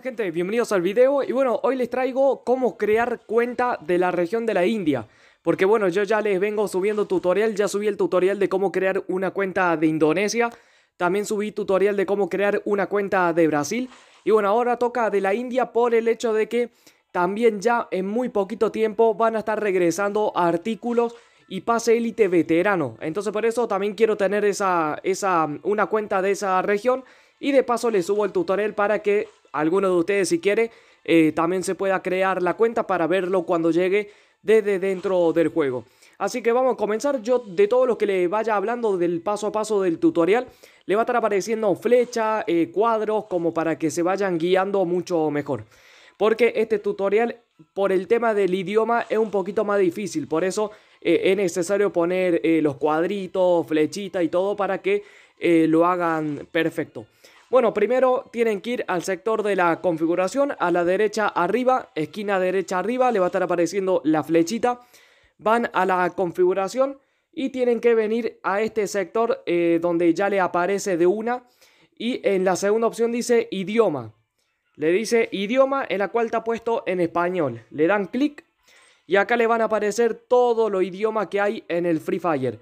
gente, bienvenidos al video y bueno, hoy les traigo cómo crear cuenta de la región de la India porque bueno, yo ya les vengo subiendo tutorial, ya subí el tutorial de cómo crear una cuenta de Indonesia también subí tutorial de cómo crear una cuenta de Brasil y bueno, ahora toca de la India por el hecho de que también ya en muy poquito tiempo van a estar regresando artículos y pase élite veterano. Entonces por eso también quiero tener esa, esa, una cuenta de esa región y de paso les subo el tutorial para que alguno de ustedes si quiere, eh, también se pueda crear la cuenta para verlo cuando llegue desde dentro del juego. Así que vamos a comenzar. Yo de todo lo que le vaya hablando del paso a paso del tutorial, le va a estar apareciendo flechas, eh, cuadros, como para que se vayan guiando mucho mejor. Porque este tutorial, por el tema del idioma, es un poquito más difícil. Por eso eh, es necesario poner los cuadritos, flechitas y todo para que lo hagan perfecto. Bueno, primero tienen que ir al sector de la configuración, a la derecha arriba, esquina derecha arriba, le va a estar apareciendo la flechita. Van a la configuración y tienen que venir a este sector eh, donde ya le aparece de una. Y en la segunda opción dice idioma. Le dice idioma, en la cual está puesto en español. Le dan clic y acá le van a aparecer todo lo idioma que hay en el Free Fire.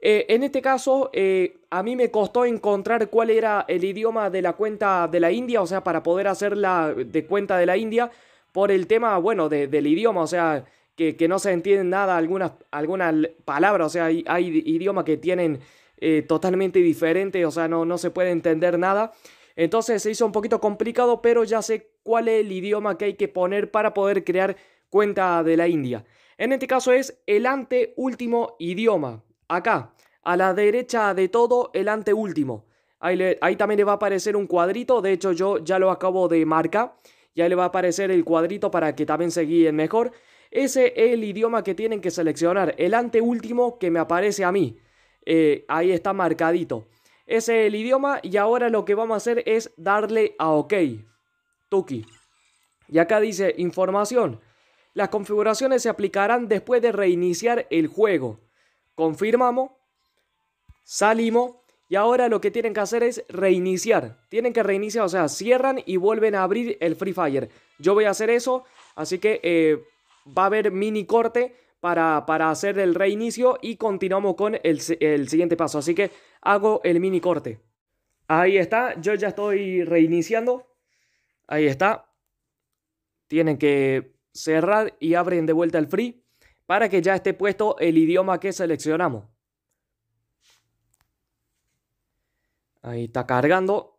Eh, en este caso, eh, a mí me costó encontrar cuál era el idioma de la cuenta de la India, o sea, para poder hacerla de cuenta de la India, por el tema, bueno, del idioma, o sea, que, no se entiende nada algunas, algunas palabras, o sea, hay, idiomas que tienen eh, totalmente diferentes, o sea, no, no se puede entender nada. Entonces se hizo un poquito complicado, pero ya sé cuál es el idioma que hay que poner para poder crear cuenta de la India. En este caso es el anteúltimo idioma acá, a la derecha de todo, el anteúltimo. Ahí, ahí también le va a aparecer un cuadrito, de hecho yo ya lo acabo de marcar. Ya le va a aparecer el cuadrito para que también se guíen mejor. Ese es el idioma que tienen que seleccionar, el anteúltimo que me aparece a mí. Eh, ahí está marcadito. Ese es el idioma y ahora lo que vamos a hacer es darle a OK. Tuki. Y acá dice información. Las configuraciones se aplicarán después de reiniciar el juego confirmamos, salimos y ahora lo que tienen que hacer es reiniciar. Tienen que reiniciar, o sea, cierran y vuelven a abrir el Free Fire. Yo voy a hacer eso, así que eh, va a haber mini corte para, para, hacer el reinicio y continuamos con el, el siguiente paso. Así que hago el mini corte. Ahí está, yo ya estoy reiniciando. Ahí está. Tienen que cerrar y abren de vuelta el Free para que ya esté puesto el idioma que seleccionamos. Ahí está cargando.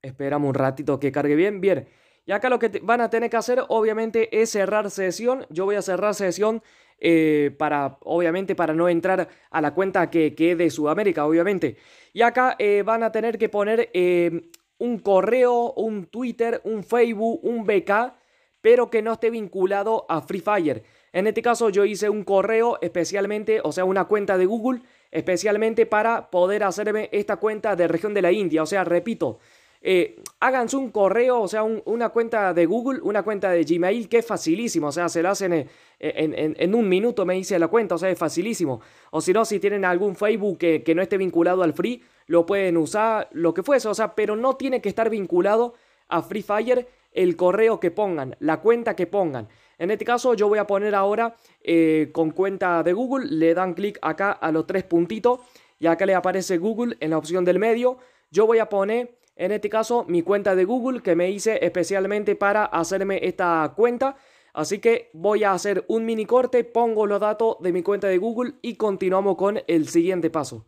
Esperamos un ratito que cargue bien. Bien. Y acá lo que van a tener que hacer, obviamente, es cerrar sesión. Yo voy a cerrar sesión eh, para, obviamente, para no entrar a la cuenta que, es de Sudamérica, obviamente. Y acá eh, van a tener que poner eh, un correo, un Twitter, un Facebook, un BK, pero que no esté vinculado a Free Fire. En este caso yo hice un correo especialmente, o sea, una cuenta de Google especialmente para poder hacerme esta cuenta de región de la India. O sea, repito, eh, háganse un correo, o sea, una cuenta de Google, una cuenta de Gmail, que es facilísimo, o sea, se la hacen eh, en, un minuto, me hice la cuenta, o sea, es facilísimo. O si no, si tienen algún Facebook que, que no esté vinculado al Free, lo pueden usar, lo que fuese, o sea, pero no tiene que estar vinculado a Free Fire el correo que pongan, la cuenta que pongan. En este caso yo voy a poner ahora eh, con cuenta de Google, le dan clic acá a los tres puntitos y acá le aparece Google en la opción del medio. Yo voy a poner en este caso mi cuenta de Google que me hice especialmente para hacerme esta cuenta. Así que voy a hacer un mini corte, pongo los datos de mi cuenta de Google y continuamos con el siguiente paso.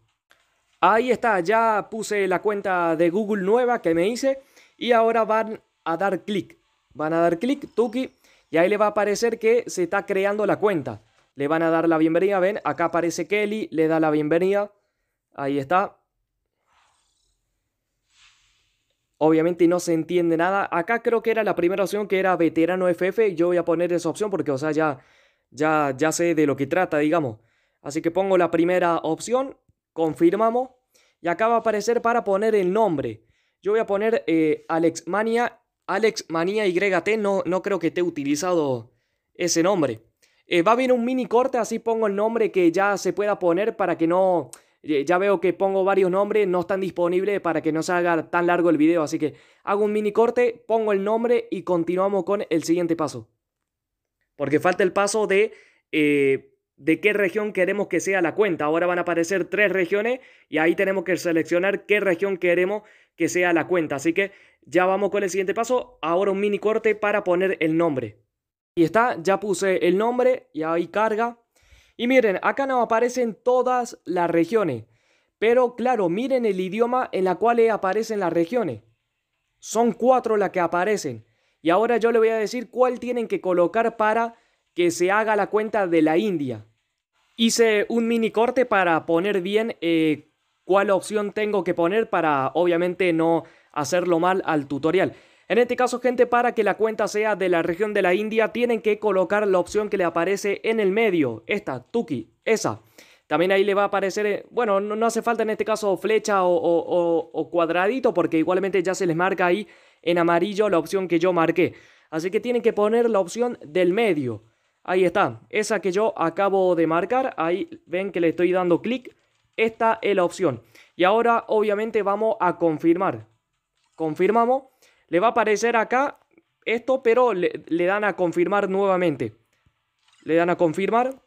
Ahí está, ya puse la cuenta de Google nueva que me hice y ahora van a dar clic. Van a dar clic, Tuki, y ahí le va a aparecer que se está creando la cuenta. Le van a dar la bienvenida, ven, acá aparece Kelly, le da la bienvenida. Ahí está. Obviamente no se entiende nada. Acá creo que era la primera opción que era veterano FF. Yo voy a poner esa opción porque, o sea, ya, ya, ya sé de lo que trata, digamos. Así que pongo la primera opción, confirmamos. Y acá va a aparecer para poner el nombre. Yo voy a poner eh, Alexmania Alex Alex Manía YT, no, no creo que te he utilizado ese nombre. Eh, va a venir un mini corte, así pongo el nombre que ya se pueda poner para que no... Eh, ya veo que pongo varios nombres, no están disponibles para que no se haga tan largo el video, así que hago un mini corte, pongo el nombre y continuamos con el siguiente paso. Porque falta el paso de eh, de qué región queremos que sea la cuenta. Ahora van a aparecer tres regiones y ahí tenemos que seleccionar qué región queremos que sea la cuenta. Así que ya vamos con el siguiente paso. Ahora un mini corte para poner el nombre. Y está, ya puse el nombre y ahí carga. Y miren, acá no aparecen todas las regiones. Pero claro, miren el idioma en la cual aparecen las regiones. Son cuatro las que aparecen. Y ahora yo le voy a decir cuál tienen que colocar para que se haga la cuenta de la India. Hice un mini corte para poner bien eh, cuál opción tengo que poner para obviamente no hacerlo mal al tutorial. En este caso, gente, para que la cuenta sea de la región de la India, tienen que colocar la opción que le aparece en el medio. Esta, Tuki, esa. También ahí le va a aparecer, eh, bueno, no, hace falta en este caso flecha o, cuadradito, porque igualmente ya se les marca ahí en amarillo la opción que yo marqué. Así que tienen que poner la opción del medio. Ahí está, esa que yo acabo de marcar, ahí ven que le estoy dando clic, esta es la opción. Y ahora obviamente vamos a confirmar confirmamos, le va a aparecer acá esto, pero le, dan a confirmar nuevamente. Le dan a confirmar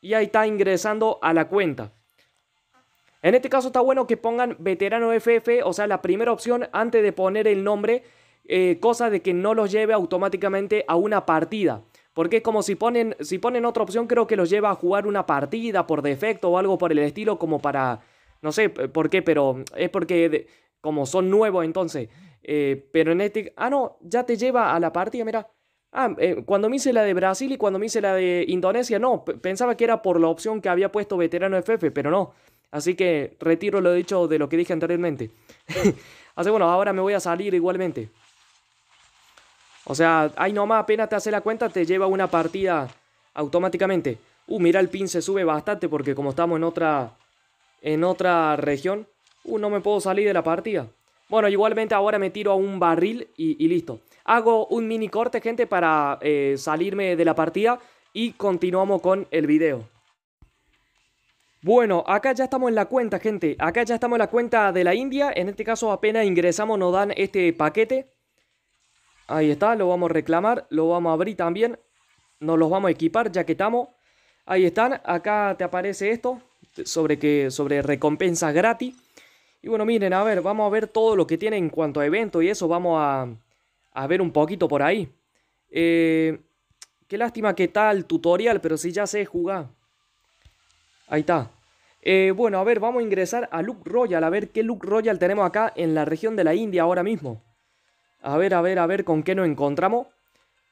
y ahí está ingresando a la cuenta. En este caso está bueno que pongan veterano FF, o sea, la primera opción antes de poner el nombre, eh, cosa de que no los lleve automáticamente a una partida. Porque es como si ponen, si ponen otra opción, creo que los lleva a jugar una partida por defecto o algo por el estilo, como para. No sé por qué, pero es porque como son nuevos entonces. Eh, pero en este... Ah, no, ya te lleva a la partida, mira. Ah, eh, cuando me hice la de Brasil y cuando me hice la de Indonesia, no, pensaba que era por la opción que había puesto veterano FF, pero no. Así que retiro lo dicho de lo que dije anteriormente. Así bueno, ahora me voy a salir igualmente. O sea, ahí nomás apenas te hace la cuenta, te lleva una partida automáticamente. Uh, mira el pin se sube bastante porque como estamos en otra en otra región, Uh, no me puedo salir de la partida. Bueno, igualmente ahora me tiro a un barril y, listo. Hago un mini corte, gente, para eh, salirme de la partida y continuamos con el video. Bueno, acá ya estamos en la cuenta, gente. Acá ya estamos en la cuenta de la India. En este caso apenas ingresamos nos dan este paquete. Ahí está, lo vamos a reclamar. Lo vamos a abrir también. Nos los vamos a equipar ya que estamos. Ahí están, acá te aparece esto sobre, que, sobre recompensas gratis. Y bueno, miren, a ver, vamos a ver todo lo que tiene en cuanto a evento y eso, vamos a, a ver un poquito por ahí. Eh, qué lástima que tal tutorial, pero si ya sé jugar. Ahí está. Eh, bueno, a ver, vamos a ingresar a Look Royal, a ver qué Look Royal tenemos acá en la región de la India ahora mismo. A ver, a ver, a ver con qué nos encontramos.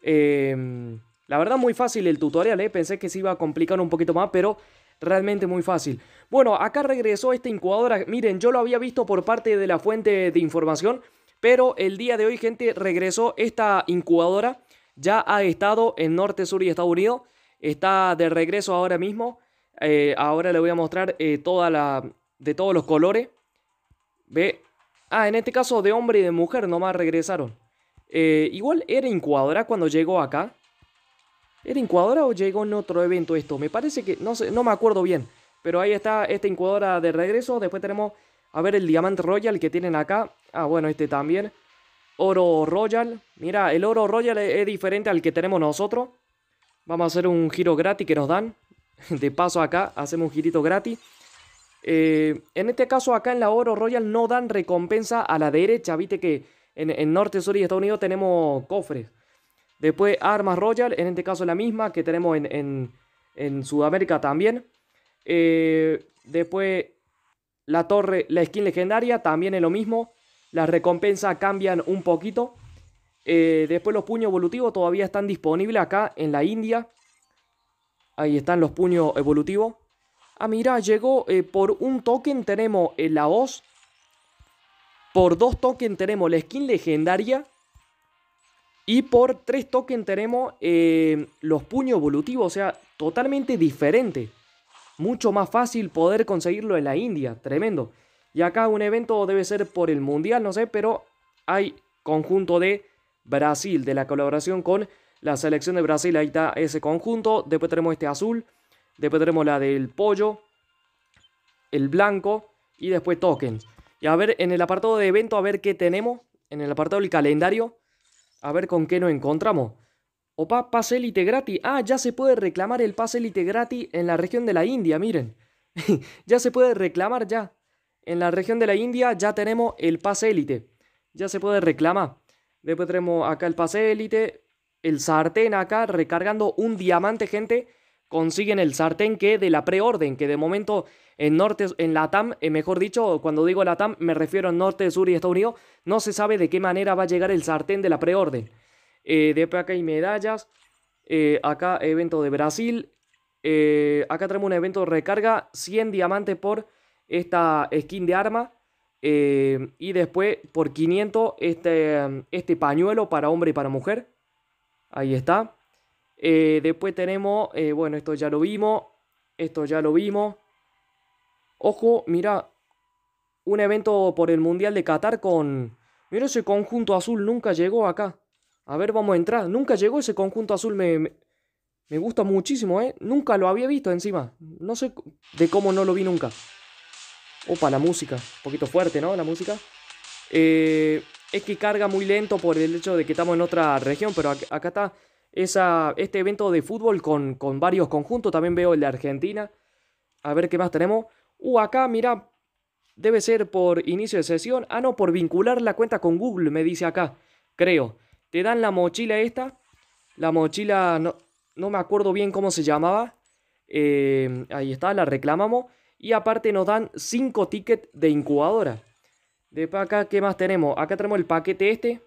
Eh, la verdad muy fácil el tutorial, pensé que se iba a complicar un poquito más, pero realmente muy fácil. Bueno, acá regresó esta incubadora. Miren, yo lo había visto por parte de la fuente de información, pero el día de hoy, gente, regresó esta incubadora. Ya ha estado en Norte, Sur y Estados Unidos. Está de regreso ahora mismo. Eh, ahora le voy a mostrar eh, toda la, de todos los colores. ¿Ve? Ah, en este caso de hombre y de mujer nomás regresaron. Eh, igual era incubadora cuando llegó acá. ¿Era incubadora o llegó en otro evento esto? Me parece que, no sé, no me acuerdo bien. Pero ahí está esta incubadora de regreso. Después tenemos, a ver, el diamante royal que tienen acá. Ah, bueno, este también. Oro royal. Mira, el oro royal es, diferente al que tenemos nosotros. Vamos a hacer un giro gratis que nos dan. De paso acá, hacemos un girito gratis. Eh, en este caso acá en la Oro Royal no dan recompensa a la derecha. Viste que en Norte, Sur y Estados Unidos tenemos cofres. Después Armas Royal, en este caso la misma que tenemos en, Sudamérica también. Eh, después la torre, la skin legendaria, también es lo mismo. Las recompensas cambian un poquito. Eh, después los puños evolutivos todavía están disponibles acá en la India. Ahí están los puños evolutivos. Ah, mira, llegó eh, por un token tenemos la voz. Por dos tokens tenemos la skin legendaria. Y por 3 tokens tenemos eh, los puños evolutivos, o sea, totalmente diferente. Mucho más fácil poder conseguirlo en la India, tremendo. Y acá un evento debe ser por el Mundial, no sé, pero hay conjunto de Brasil, de la colaboración con la selección de Brasil, ahí está ese conjunto. Después tenemos este azul, después tenemos la del pollo, el blanco y después tokens. Y a ver, en el apartado de evento, a ver qué tenemos. En el apartado del calendario a ver con qué nos encontramos. Opa, pase élite gratis. Ah, ya se puede reclamar el pase élite gratis en la región de la India, miren. ya se puede reclamar ya. En la región de la India ya tenemos el pase élite. Ya se puede reclamar. Después tenemos acá el pase élite, el sartén acá recargando un diamante, gente consiguen el sartén que de la preorden, que de momento en norte, en la TAM, eh, mejor dicho, cuando digo la TAM me refiero a norte, sur y Estados Unidos, no se sabe de qué manera va a llegar el sartén de la preorden. Eh, después acá hay medallas, eh, acá evento de Brasil, eh, acá tenemos un evento de recarga, 100 diamantes por esta skin de arma. y después por 500 este, este pañuelo para hombre y para mujer. Ahí está. Eh, después tenemos, eh, bueno, esto ya lo vimos. Esto ya lo vimos. Ojo, mira, un evento por el Mundial de Qatar con... Mira, ese conjunto azul nunca llegó acá. A ver, vamos a entrar. Nunca llegó ese conjunto azul, me, me, gusta muchísimo, ¿eh? Nunca lo había visto encima. No sé de cómo no lo vi nunca. Opa, la música. Un poquito fuerte, ¿no? La música. Eh, es que carga muy lento por el hecho de que estamos en otra región, pero acá está este evento de fútbol con, con varios conjuntos. También veo el de Argentina. A ver qué más tenemos. Uh, acá, mira, debe ser por inicio de sesión. Ah, no, por vincular la cuenta con Google, me dice acá. Creo. Te dan la mochila esta. La mochila, no, no me acuerdo bien cómo se llamaba. Eh, ahí está, la reclamamos. Y aparte nos dan 5 tickets de incubadora. De acá, ¿qué más tenemos? Acá tenemos el paquete este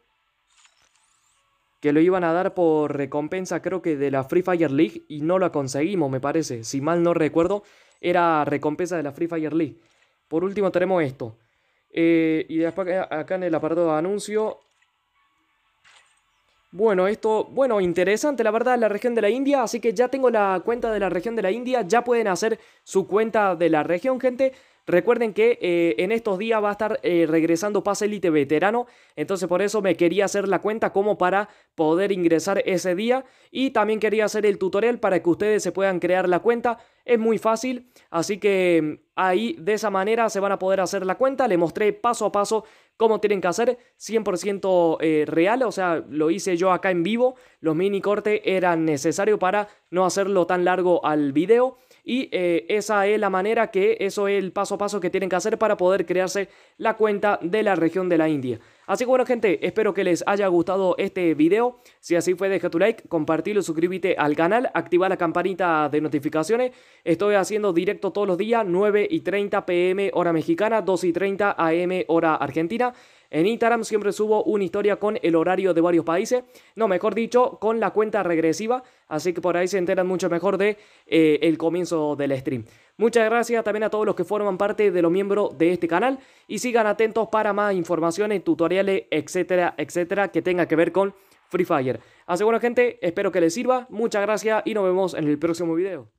que lo iban a dar por recompensa creo que de la Free Fire League y no lo conseguimos, me parece. Si mal no recuerdo, era recompensa de la Free Fire League. Por último tenemos esto. Eh, y después acá en el apartado de anuncio. Bueno, esto, bueno, interesante la verdad, la región de la India, así que ya tengo la cuenta de la región de la India, ya pueden hacer su cuenta de la región, gente. Recuerden que eh, en estos días va a estar eh, regresando Paz Elite Veterano, entonces por eso me quería hacer la cuenta como para poder ingresar ese día y también quería hacer el tutorial para que ustedes se puedan crear la cuenta. Es muy fácil, así que ahí de esa manera se van a poder hacer la cuenta. Le mostré paso a paso cómo tienen que hacer, 100% eh, real, o sea, lo hice yo acá en vivo. Los mini cortes eran necesarios para no hacerlo tan largo al video y eh, esa es la manera que, eso es el paso a paso que tienen que hacer para poder crearse la cuenta de la región de la India. Así que bueno gente, espero que les haya gustado este video, si así fue deja tu like, compartilo, suscríbete al canal, activa la campanita de notificaciones, estoy haciendo directo todos los días 9 y 30 pm hora mexicana, 2 y 30 am hora argentina. En Instagram siempre subo una historia con el horario de varios países, no, mejor dicho, con la cuenta regresiva, así que por ahí se enteran mucho mejor de eh, el comienzo del stream. Muchas gracias también a todos los que forman parte de los miembros de este canal y sigan atentos para más informaciones, tutoriales, etcétera, etcétera, que tenga que ver con Free Fire. Así bueno gente, espero que les sirva, muchas gracias y nos vemos en el próximo video.